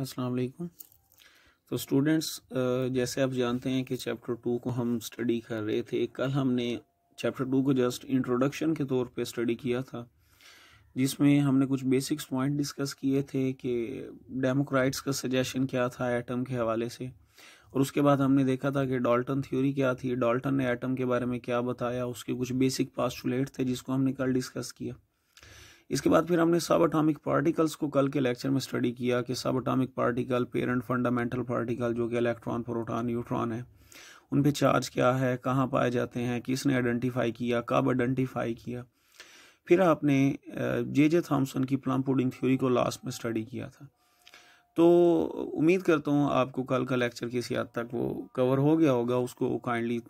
अस्सलाम वालेकुम तो स्टूडेंट्स जैसे आप जानते हैं कि चैप्टर टू को हम स्टडी कर रहे थे कल हमने चैप्टर टू को जस्ट इंट्रोडक्शन के तौर पे स्टडी किया था जिसमें हमने कुछ बेसिक्स पॉइंट डिस्कस किए थे कि डेमोक्राइट्स का सजेशन क्या था एटम के हवाले से और उसके बाद हमने देखा था कि डॉल्टन थ्योरी क्या थी डॉल्टन ने एटम के बारे में क्या बताया उसके कुछ बेसिक पास्टुलेट थे जिसको हमने कल डिस्कस किया इसके बाद फिर हमने सब अटामिक पार्टिकल्स को कल के लेक्चर में स्टडी किया कि सब atomic particle parent fundamental particle जो कि इलेक्ट्रॉन प्रोटॉन न्यूट्रॉन है उन पे चार्ज क्या है कहाँ पाए जाते हैं किसने आइडेंटिफाई किया कब आइडेंटिफाई किया फिर आपने जे जे थॉम्सन की प्लम पुडिंग थ्योरी को लास्ट में स्टडी किया था तो उम्मीद करता हूँ आपको कल का लेक्चर किसी हद तक वो कवर हो गया होगा उसको काइंडली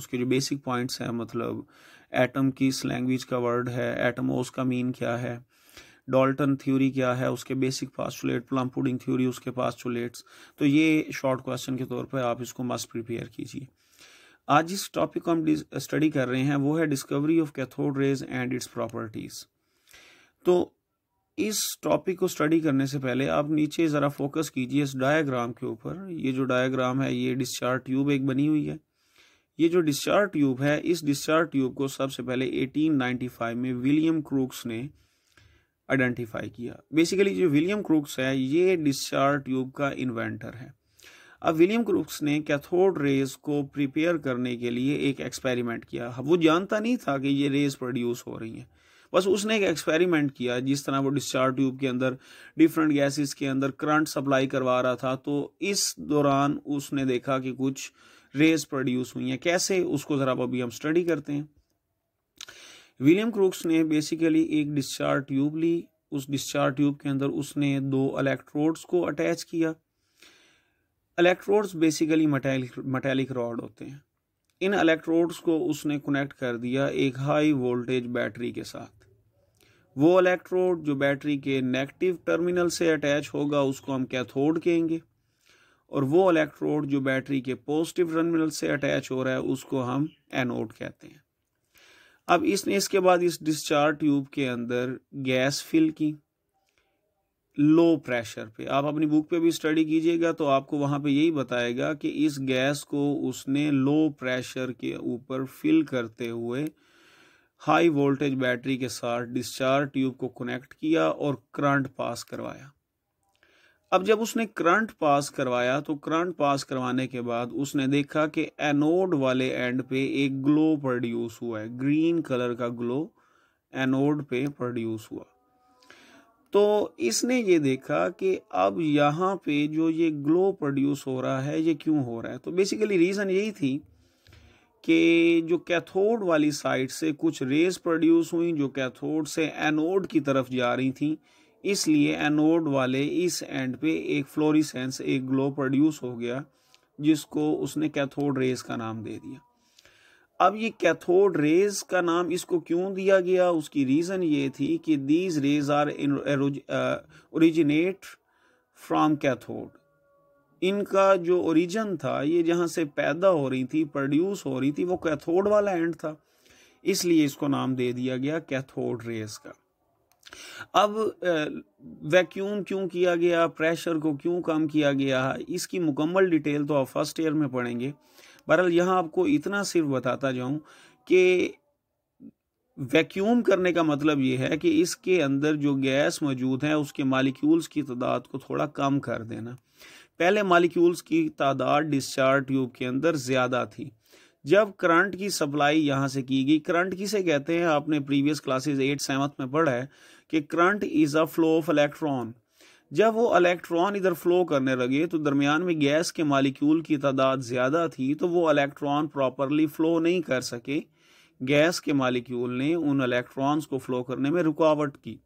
उसके जो बेसिक पॉइंट्स हैं मतलब एटम किस लैंग्वेज का वर्ड है एटमोस का मीन क्या है डॉल्टन थ्योरी क्या है उसके basic postulate plum pudding theory उसके पास्टुलेट्स तो ये शॉर्ट क्वेश्चन के तौर पर आप इसको मस्ट प्रिपेयर कीजिए आज जिस टॉपिक को हम स्टडी कर रहे हैं वो है discovery of cathode rays and its properties तो इस टॉपिक को स्टडी करने से पहले आप नीचे ज़रा फोकस कीजिए इस डायग्राम के ऊपर ये जो डायग्राम है ये डिस्चार्ज ट्यूब एक बनी हुई है ये जो डिस्चार्ज ट्यूब है इस डिस्चार्ज ट्यूब को सबसे पहले 1895 में विलियम क्रूक्स ने आइडेंटिफाई किया बेसिकली जो विलियम क्रूक्स है ये डिस्चार्ज ट्यूब का इन्वेंटर है अब विलियम क्रूक्स ने कैथोड रेज को प्रिपेयर करने के लिए एक एक्सपेरिमेंट किया वो जानता नहीं था कि ये रेज प्रोड्यूस हो रही हैं बस उसने एक एक्सपेरिमेंट किया जिस तरह वो डिस्चार्ज ट्यूब के अंदर डिफरेंट गैसेस के अंदर करंट सप्लाई करवा रहा था तो इस दौरान उसने देखा कि कुछ रेज प्रोड्यूस हुई हैं कैसे उसको ज़रा अभी हम स्टडी करते हैं विलियम क्रूक्स ने बेसिकली एक डिस्चार्ज ट्यूब ली उस डिस्चार्ज ट्यूब के अंदर उसने दो इलेक्ट्रोड्स को अटैच किया electrodes basically metallic metallic rod होते हैं इन इलेक्ट्रोड्स को उसने कनेक्ट कर दिया एक हाई वोल्टेज बैटरी के साथ वो इलेक्ट्रोड जो बैटरी के नेगेटिव टर्मिनल से अटैच होगा उसको हम कैथोड कहेंगे और वो इलेक्ट्रोड जो बैटरी के पॉजिटिव टर्मिनल से अटैच हो रहा है उसको हम एनोड कहते हैं अब इसने इसके बाद इस डिस्चार्ज ट्यूब के अंदर गैस फिल की लो प्रेशर पे आप अपनी बुक पे भी स्टडी कीजिएगा तो आपको वहां पे यही बताएगा कि इस गैस को उसने लो प्रेशर के ऊपर फिल करते हुए हाई वोल्टेज बैटरी के साथ डिस्चार्ज ट्यूब को कनेक्ट किया और करंट पास करवाया अब जब उसने करंट पास करवाया तो करंट पास करवाने के बाद उसने देखा कि एनोड वाले एंड पे एक ग्लो प्रोड्यूस हुआ है ग्रीन कलर का ग्लो एनोड पे प्रोड्यूस हुआ तो इसने ये देखा कि अब यहाँ पे जो ये ग्लो प्रोड्यूस हो रहा है ये क्यों हो रहा है तो बेसिकली रीज़न यही थी कि जो कैथोड वाली साइड से कुछ रेस प्रोड्यूस हुई जो कैथोड से एनोड की तरफ जा रही थी इसलिए एनोड वाले इस एंड पे एक फ्लोरिसेंस एक ग्लो प्रोड्यूस हो गया जिसको उसने कैथोड रेज का नाम दे दिया अब ये कैथोड रेज का नाम इसको क्यों दिया गया उसकी रीज़न ये थी कि these rays are originate from cathode इनका जो ओरिजिन था ये जहाँ से पैदा हो रही थी प्रोड्यूस हो रही थी वो कैथोड वाला एंड था इसलिए इसको नाम दे दिया गया कैथोड रेज का अब वैक्यूम क्यों किया गया प्रेशर को क्यों कम किया गया इसकी मुकम्मल डिटेल तो आप फर्स्ट ईयर में पढ़ेंगे बहरहाल यहाँ आपको इतना सिर्फ बताता जाऊँ कि वैक्यूम करने का मतलब ये है कि इसके अंदर जो गैस मौजूद है उसके मालिक्यूल्स की तादाद को थोड़ा कम कर देना पहले मालिक्यूल्स की तादाद डिस्चार्ज ट्यूब के अंदर ज़्यादा थी जब करंट की सप्लाई यहाँ से की गई करंट किसे कहते हैं आपने प्रीवियस क्लासेस एट सेवन्थ में पढ़ा है कि current is a flow of electron जब वो इलेक्ट्रॉन इधर फ्लो करने लगे तो दरमियान में गैस के मालिक्यूल की तादाद ज़्यादा थी तो वो इलेक्ट्रॉन प्रॉपरली फ़्लो नहीं कर सके गैस के मालिक्यूल ने उन इलेक्ट्रॉन्स को फ्लो करने में रुकावट की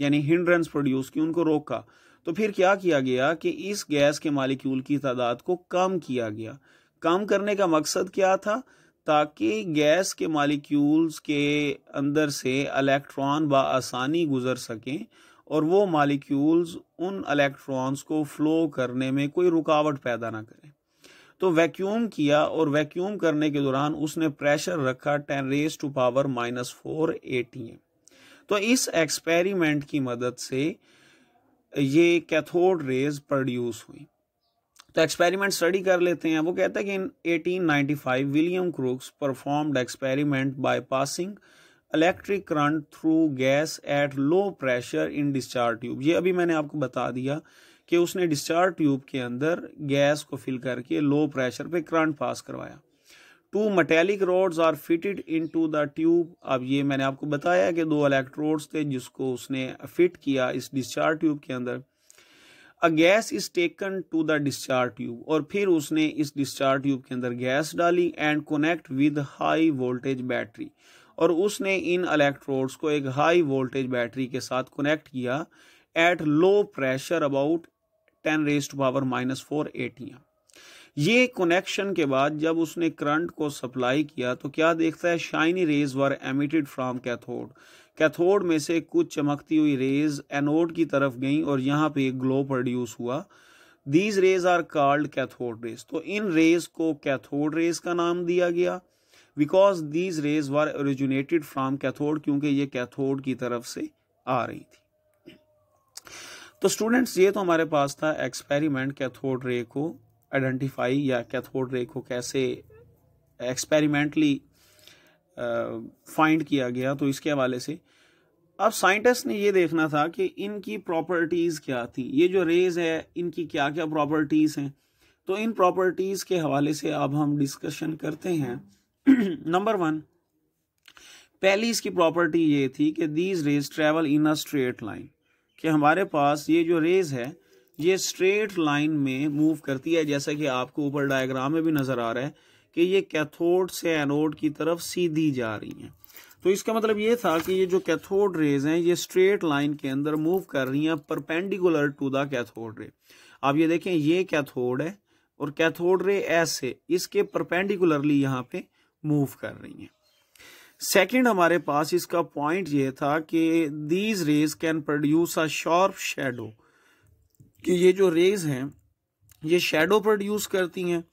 यानी हिंड्रेंस प्रोड्यूस की उनको रोका तो फिर क्या किया गया कि इस गैस के मालिक्यूल की तादाद को कम किया गया कम करने का मकसद क्या था ताकि गैस के मालिक्यूल्स के अंदर से इलेक्ट्रॉन बसानी गुजर सकें और वो मालिक्यूल्स उन इलेक्ट्रॉन्स को फ्लो करने में कोई रुकावट पैदा ना करें तो वैक्यूम किया और वैक्यूम करने के दौरान उसने प्रेशर रखा ten raise to power minus four a तो इस एक्सपेरिमेंट की मदद से ये कैथोड रेज प्रोड्यूस हुई तो एक्सपेरिमेंट स्टडी कर लेते हैं वो कहता है कि in 1895 William Crookes performed experiment by passing electric current through gas at low pressure in discharge tube ये अभी मैंने आपको बता दिया कि उसने डिस्चार्ज ट्यूब के अंदर गैस को फिल करके लो प्रेशर पे करंट पास करवाया two metallic rods are fitted into the tube अब ये मैंने आपको बताया कि दो इलेक्ट्रोड्स थे जिसको उसने फिट किया इस डिस्चार्ज ट्यूब के अंदर a gas is taken to the discharge tube और फिर उसने इस डिस्चार्ज ट्यूब के अंदर गैस डाली and connect with high voltage battery और उसने इन इलेक्ट्रोड्स को एक हाई वोल्टेज बैटरी के साथ कनेक्ट किया at low pressure about ten raise to power minus four ATM ये कनेक्शन के बाद जब उसने करंट को सप्लाई किया तो क्या देखता है shiny rays were emitted from cathode cathode में से कुछ चमकती हुई रेज एनोड की तरफ गई और यहाँ पे एक ग्लो प्रोड्यूस हुआ these rays are called cathode rays तो इन रेज को कैथोड रेज का नाम दिया गया because these rays were originated from cathode क्योंकि ये कैथोड की तरफ से आ रही थी तो स्टूडेंट्स ये तो हमारे पास था एक्सपेरिमेंट कैथोड रे को आइडेंटिफाई या कैथोड रे को कैसे एक्सपेरिमेंटली फाइंड uh, किया गया तो इसके हवाले से अब साइंटिस्ट ने ये देखना था कि इनकी प्रॉपर्टीज़ क्या थी ये जो रेज है इनकी क्या क्या प्रॉपर्टीज़ हैं तो इन प्रॉपर्टीज़ के हवाले से अब हम डिस्कशन करते हैं नंबर वन पहली इसकी प्रॉपर्टी ये थी कि these rays travel in a straight line कि हमारे पास ये जो रेज है ये स्ट्रेट लाइन में मूव करती है जैसा कि आपको ऊपर डायग्राम में भी नज़र आ रहा है कि ये कैथोड से एनोड की तरफ सीधी जा रही हैं तो इसका मतलब ये था कि ये जो कैथोड रेज हैं ये स्ट्रेट लाइन के अंदर मूव कर रही हैं perpendicular to the cathode ray आप ये देखें ये कैथोड है और कैथोड रे ऐसे इसके परपेंडिकुलरली यहाँ पे मूव कर रही हैं सेकंड हमारे पास इसका पॉइंट ये था कि these rays can produce a sharp shadow कि ये जो रेज हैं ये शेडो प्रोड्यूस करती हैं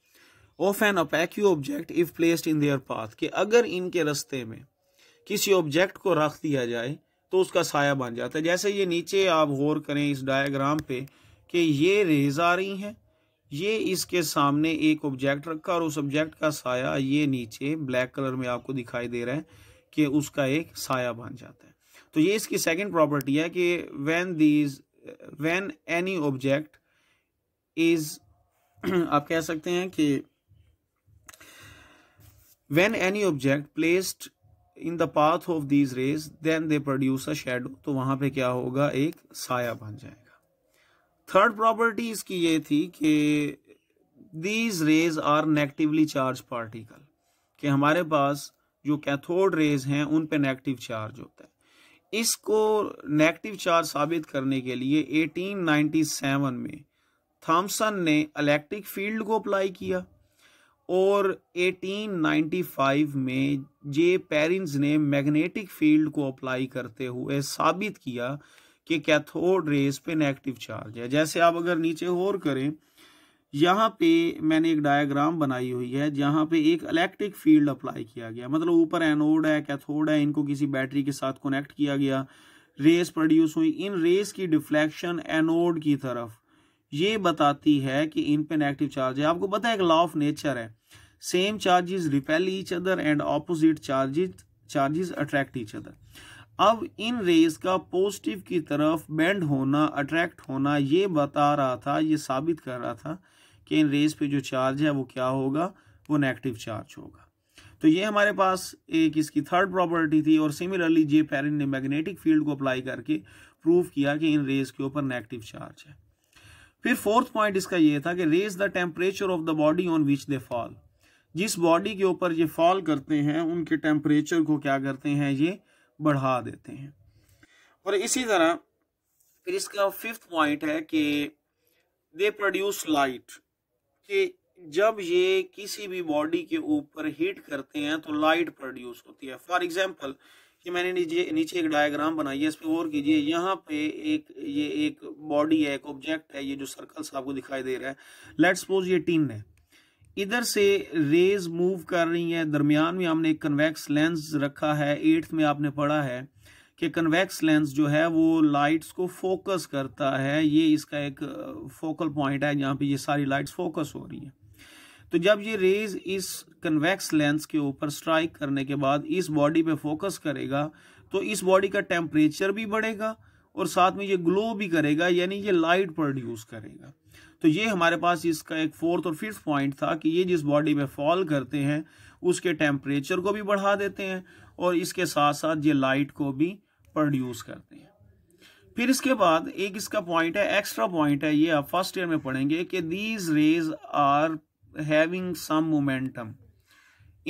of an opaque object if placed in their path कि अगर इनके रस्ते में किसी ऑब्जेक्ट को रख दिया जाए तो उसका साया बन जाता है जैसे ये नीचे आप गौर करें इस डायग्राम पे कि ये रेज आ रही हैं ये इसके सामने एक ऑब्जेक्ट रखा और उस ऑब्जेक्ट का साया ये नीचे ब्लैक कलर में आपको दिखाई दे रहा है कि उसका एक साया बन जाता है तो ये इसकी सेकंड प्रॉपर्टी है कि when these when any object is आप कह सकते हैं कि when any object placed in the path of these rays then they produce a shadow तो वहां पे क्या होगा एक साया बन जाएगा थर्ड प्रॉपर्टी इसकी ये थी कि these rays are negatively charge particle कि हमारे पास जो कैथोड रेज हैं उन पे नेगेटिव चार्ज होता है इसको नेगेटिव चार्ज साबित करने के लिए 1897 में थॉमसन ने इलेक्ट्रिक फील्ड को अप्लाई किया और 1895 में जे पेरिंस ने मैग्नेटिक फील्ड को अप्लाई करते हुए साबित किया कि कैथोड रेस पे नेगेटिव चार्ज है जैसे आप अगर नीचे और करें यहाँ पे मैंने एक डायग्राम बनाई हुई है जहाँ पे एक इलेक्ट्रिक फील्ड अप्लाई किया गया मतलब ऊपर एनोड है कैथोड है इनको किसी बैटरी के साथ कनेक्ट किया गया रेस प्रोड्यूस हुई इन रेस की डिफ्लेक्शन एनोड की तरफ ये बताती है कि इन पे नेगेटिव चार्ज है आपको पता है एक लॉ ऑफ नेचर है same charges repel each other and opposite charges charges attract each other अब इन रेस का पॉजिटिव की तरफ बेंड होना अट्रैक्ट होना ये बता रहा था ये साबित कर रहा था कि इन रेस पे जो चार्ज है वो क्या होगा वो नेगेटिव चार्ज होगा तो ये हमारे पास एक इसकी थर्ड प्रॉपर्टी थी और सिमिलरली जे पेरिन ने मैग्नेटिक फील्ड को अप्लाई करके प्रूव किया कि इन रेस के ऊपर नेगेटिव चार्ज है फिर फोर्थ पॉइंट इसका ये था कि raise the temperature of the body on which they fall जिस बॉडी के ऊपर ये फॉल करते हैं उनके टेम्परेचर को क्या करते हैं ये बढ़ा देते हैं और इसी तरह फिर इसका फिफ्थ पॉइंट है कि दे प्रोड्यूस लाइट कि जब ये किसी भी बॉडी के ऊपर हीट करते हैं तो लाइट प्रोड्यूस होती है फॉर एग्जाम्पल कि मैंने नीचे नीचे एक डायग्राम बनाई है इस पर गौर कीजिए यहाँ पे एक ये एक बॉडी है एक ऑब्जेक्ट है ये जो सर्कल्स आपको दिखाई दे रहा है लेट सपोज ये टीन है इधर से रेज मूव कर रही है दरमियान में हमने एक कन्वेक्स लेंस रखा है एट्थ में आपने पढ़ा है कि कन्वेक्स लेंस जो है वो लाइट्स को फोकस करता है ये इसका एक फोकल uh, पॉइंट है जहाँ पे ये सारी लाइट्स फोकस हो रही हैं तो जब ये रेज इस कन्वेक्स लेंस के ऊपर स्ट्राइक करने के बाद इस बॉडी पे फोकस करेगा तो इस बॉडी का टेम्परेचर भी बढ़ेगा और साथ में ये ग्लो भी करेगा यानी ये लाइट प्रोड्यूस करेगा तो ये हमारे पास इसका एक फोर्थ और फिफ्थ पॉइंट था कि ये जिस बॉडी में फॉल करते हैं उसके टेम्परेचर को भी बढ़ा देते हैं और इसके साथ साथ ये लाइट को भी प्रोड्यूस करते हैं फिर इसके बाद एक इसका पॉइंट है एक्स्ट्रा पॉइंट है ये आप फर्स्ट ईयर में पढ़ेंगे कि these rays are having some momentum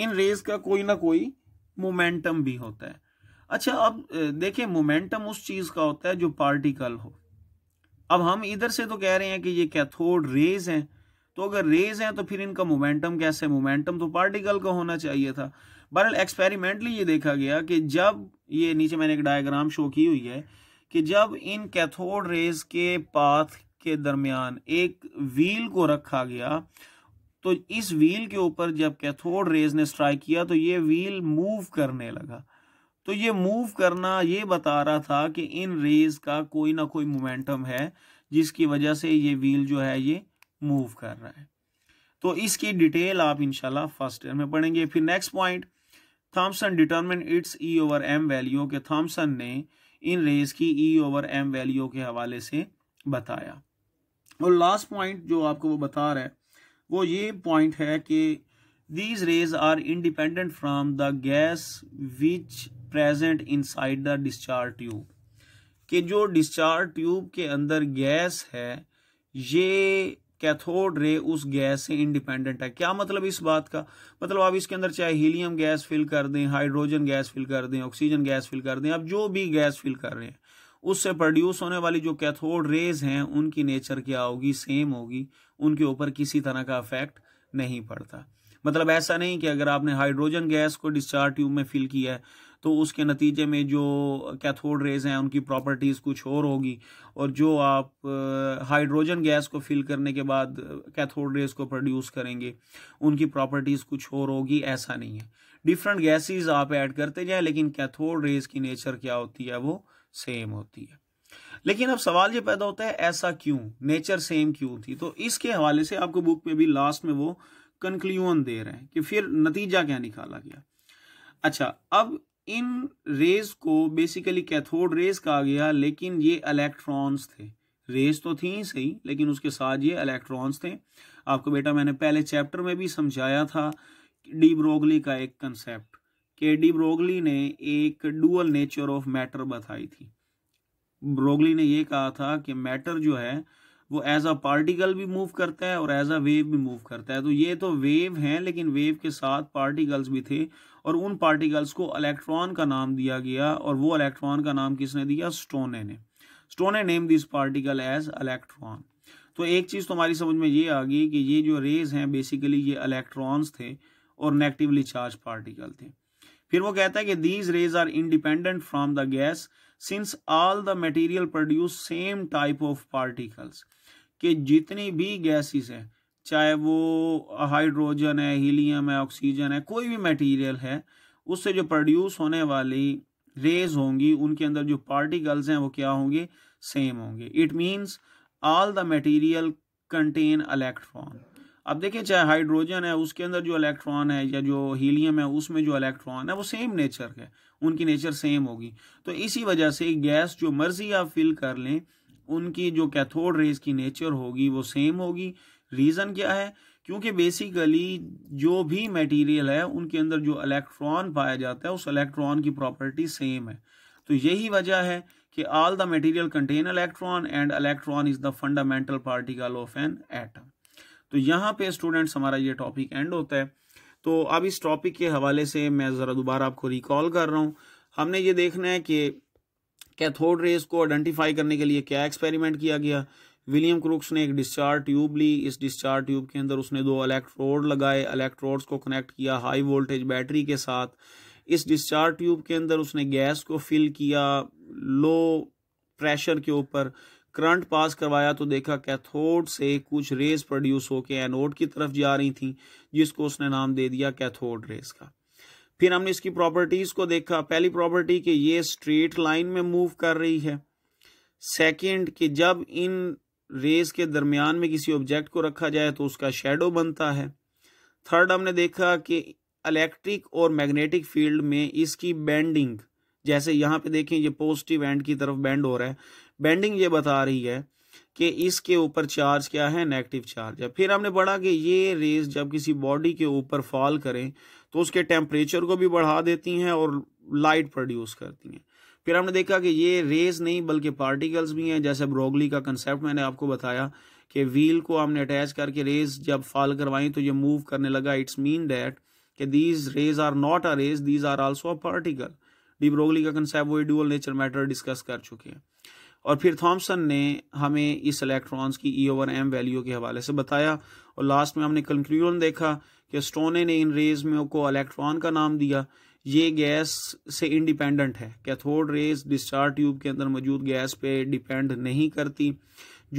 इन रेज का कोई ना कोई मोमेंटम भी होता है अच्छा अब देखिए मोमेंटम उस चीज का होता है जो पार्टिकल हो अब हम इधर से तो कह रहे हैं कि ये कैथोड रेज हैं तो अगर रेज हैं तो फिर इनका मोमेंटम कैसे मोमेंटम तो पार्टिकल का होना चाहिए था बहरहाल एक्सपेरिमेंटली ये देखा गया कि जब ये नीचे मैंने एक डायग्राम शो की हुई है कि जब इन कैथोड रेज के पाथ के दरमियान एक व्हील को रखा गया तो इस व्हील के ऊपर जब कैथोड रेज ने स्ट्राइक किया तो ये व्हील मूव करने लगा तो ये मूव करना ये बता रहा था कि इन रेज का कोई ना कोई मोमेंटम है जिसकी वजह से ये व्हील जो है ये मूव कर रहा है तो इसकी डिटेल आप इनशाला फर्स्ट ईयर में पढ़ेंगे फिर next point Thomson determine its e over m value के थॉमसन ने इन रेज की ई ओवर एम वैल्यू के हवाले से बताया और लास्ट पॉइंट जो आपको वो बता रहा है वो ये पॉइंट है कि these rays are independent from the gas which present inside the discharge tube कि जो डिस्चार्ज ट्यूब के अंदर गैस है ये कैथोड रे उस गैस से इंडिपेंडेंट है क्या मतलब इस बात का मतलब आप इसके अंदर चाहे हीलियम गैस फिल कर दें हाइड्रोजन गैस फिल कर दें ऑक्सीजन गैस फिल कर दें आप जो भी गैस फिल कर रहे हैं उससे प्रोड्यूस होने वाली जो कैथोड रेज हैं उनकी नेचर क्या होगी सेम होगी उनके ऊपर किसी तरह का इफेक्ट नहीं पड़ता मतलब ऐसा नहीं कि अगर आपने हाइड्रोजन गैस को डिस्चार्ज ट्यूब में फिल किया है तो उसके नतीजे में जो कैथोड रेज हैं उनकी प्रॉपर्टीज़ कुछ और होगी और जो आप हाइड्रोजन गैस को फिल करने के बाद कैथोड रेज को प्रोड्यूस करेंगे उनकी प्रॉपर्टीज़ कुछ और होगी ऐसा नहीं है डिफरेंट गैसेस आप ऐड करते जाएं लेकिन कैथोड रेज की नेचर क्या होती है वो सेम होती है लेकिन अब सवाल ये पैदा होता है ऐसा क्यों नेचर सेम क्यों थी तो इसके हवाले से आपको बुक में भी लास्ट में वो कंक्लूजन दे रहे हैं कि फिर नतीजा क्या निकाला गया अच्छा अब इन रेज को बेसिकली कैथोड रेज कहा गया लेकिन ये इलेक्ट्रॉन्स थे रेस तो थी ही सही लेकिन उसके साथ ये इलेक्ट्रॉन्स थे आपको बेटा मैंने पहले चैप्टर में भी समझाया था डी ब्रोगली का एक कंसेप्ट कि डी ब्रोगली ने एक डुअल नेचर ऑफ मैटर बताई थी ब्रोगली ने यह कहा था कि मैटर जो है वो एज अ पार्टिकल भी मूव करता है और एज अ वेव भी मूव करता है तो ये तो वेव हैं लेकिन वेव के साथ पार्टिकल्स भी थे और उन पार्टिकल्स को इलेक्ट्रॉन का नाम दिया गया और वो इलेक्ट्रॉन का नाम किसने दिया स्टोने ने Stoney name this particle as electron तो एक चीज़ तो हमारी समझ में ये आ गई कि ये जो रेज हैं बेसिकली ये इलेक्ट्रॉन्स थे और नेगेटिवली चार्ज पार्टिकल थे फिर वो कहता है कि these rays are independent from the gas since all the material produce same type of particles कि जितनी भी गैसेस है चाहे वो हाइड्रोजन है हीलियम है ऑक्सीजन है कोई भी मटेरियल है उससे जो प्रोड्यूस होने वाली रेज होंगी उनके अंदर जो पार्टिकल्स हैं वो क्या होंगे सेम होंगे it means all the material contain electron अब देखें चाहे हाइड्रोजन है उसके अंदर जो इलेक्ट्रॉन है या जो हीलियम है उसमें जो इलेक्ट्रॉन है वो सेम नेचर है उनकी नेचर सेम होगी तो इसी वजह से गैस जो मर्जी आप फिल कर लें उनकी जो कैथोड रेज की नेचर होगी वो सेम होगी रीज़न क्या है क्योंकि बेसिकली जो भी मटेरियल है उनके अंदर जो इलेक्ट्रॉन पाया जाता है उस इलेक्ट्रॉन की प्रॉपर्टी सेम है तो यही वजह है कि all the material contain electron and electron is the fundamental particle of an atom तो यहाँ पे स्टूडेंट्स हमारा ये टॉपिक एंड होता है तो अब इस टॉपिक के हवाले से मैं ज़रा दोबारा आपको रिकॉल कर रहा हूँ हमने ये देखना है कि कैथोड रेस को आइडेंटिफाई करने के लिए क्या एक्सपेरिमेंट किया गया विलियम क्रूक्स ने एक डिस्चार्ज ट्यूब ली इस डिस्चार्ज ट्यूब के अंदर उसने दो इलेक्ट्रोड लगाए इलेक्ट्रोड्स को कनेक्ट किया हाई वोल्टेज बैटरी के साथ इस डिस्चार्ज ट्यूब के अंदर उसने गैस को फिल किया लो प्रेशर के ऊपर करंट पास करवाया तो देखा कैथोड से कुछ रेस प्रोड्यूस होकर एनोड की तरफ जा रही थी जिसको उसने नाम दे दिया कैथोड रेस का फिर हमने इसकी प्रॉपर्टीज को देखा पहली प्रॉपर्टी कि ये स्ट्रेट लाइन में मूव कर रही है सेकंड कि जब इन रेस के दरमियान में किसी ऑब्जेक्ट को रखा जाए तो उसका शेडो बनता है थर्ड हमने देखा कि इलेक्ट्रिक और मैग्नेटिक फील्ड में इसकी बेंडिंग जैसे यहाँ पे देखें ये पॉजिटिव एंड की तरफ बेंड हो रहा है बेंडिंग ये बता रही है कि इसके ऊपर चार्ज क्या है नेगेटिव चार्ज है फिर हमने पढ़ा कि ये रेज जब किसी बॉडी के ऊपर फॉल करें तो उसके टेम्परेचर को भी बढ़ा देती हैं और लाइट प्रोड्यूस करती हैं फिर हमने देखा कि ये रेज नहीं बल्कि पार्टिकल्स भी हैं जैसे ब्रोगली का कंसेप्ट मैंने आपको बताया कि व्हील को हमने अटैच करके रेज जब फॉल करवाई तो ये मूव करने लगा इट्स मीन डैट कि these rays are not a rays these are also a particle de Broglie का कंसेप्ट वो ड्यूअल नेचर मैटर डिस्कस कर चुके हैं और फिर थॉमसन ने हमें इस इलेक्ट्रॉन्स की ई ओवर एम वैल्यू के हवाले से बताया और लास्ट में हमने कंक्लूजन देखा कि स्टोने ने इन रेज में को इलेक्ट्रॉन का नाम दिया ये गैस से इंडिपेंडेंट है कैथोड रेज डिस्चार्ज ट्यूब के अंदर मौजूद गैस पे डिपेंड नहीं करती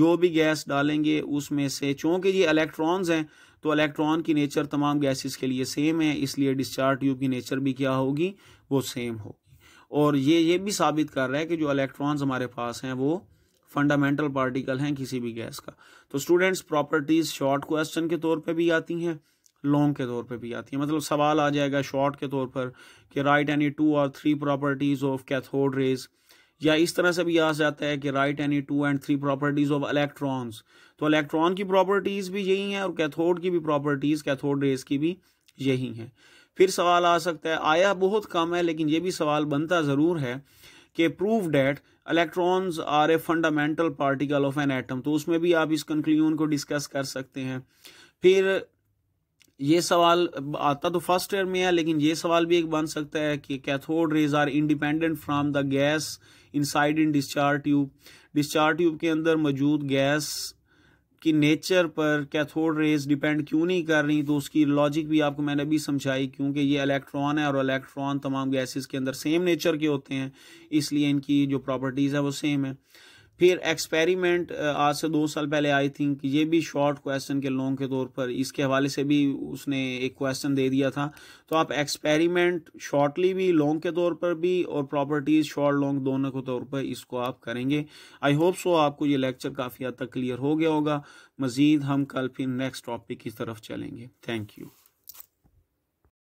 जो भी गैस डालेंगे उसमें से चूँकि ये इलेक्ट्रॉन्स हैं तो इलेक्ट्रॉन की नेचर तमाम गैसेस के लिए सेम है इसलिए डिस्चार्ज ट्यूब की नेचर भी क्या होगी वो सेम होगी और ये ये भी साबित कर रहा है कि जो इलेक्ट्रॉन्स हमारे पास हैं वो फंडामेंटल पार्टिकल हैं किसी भी गैस का तो स्टूडेंट्स प्रॉपर्टीज शॉर्ट क्वेश्चन के तौर पे भी आती हैं लॉन्ग के तौर पे भी आती है मतलब सवाल आ जाएगा शॉर्ट के तौर पर कि राइट एनी टू और three properties of cathode rays या इस तरह से भी आ जाता है कि write any two and three properties of electrons तो इलेक्ट्रॉन की प्रॉपर्टीज भी यही हैं और कैथोड की भी प्रॉपर्टीज कैथोड रेज की भी यही हैं फिर सवाल आ सकता है आया बहुत कम है लेकिन ये भी सवाल बनता ज़रूर है कि prove that electrons are a fundamental particle of an atom तो उसमें भी आप इस कंक्लूजन को डिस्कस कर सकते हैं फिर ये सवाल आता तो फर्स्ट ईयर में है लेकिन ये सवाल भी एक बन सकता है कि cathode rays are independent from the gas inside in discharge tube discharge tube के अंदर मौजूद गैस की नेचर पर कैथोड रेज डिपेंड क्यों नहीं कर रही तो उसकी लॉजिक भी आपको मैंने अभी समझाई क्योंकि ये इलेक्ट्रॉन है और इलेक्ट्रॉन तमाम गैसेस के अंदर सेम नेचर के होते हैं इसलिए इनकी जो प्रॉपर्टीज़ है वो सेम है फिर एक्सपेरिमेंट आज से दो साल पहले आई थिंक ये भी शॉर्ट क्वेश्चन के लॉन्ग के तौर पर इसके हवाले से भी उसने एक क्वेश्चन दे दिया था तो आप एक्सपेरिमेंट शॉर्टली भी लॉन्ग के तौर पर भी और प्रॉपर्टीज शॉर्ट लॉन्ग दोनों के तौर पर इसको आप करेंगे आई होप सो आपको ये लेक्चर काफ़ी हद तक क्लियर हो गया होगा मज़ीद हम कल फिर नेक्स्ट टॉपिक की तरफ चलेंगे थैंक यू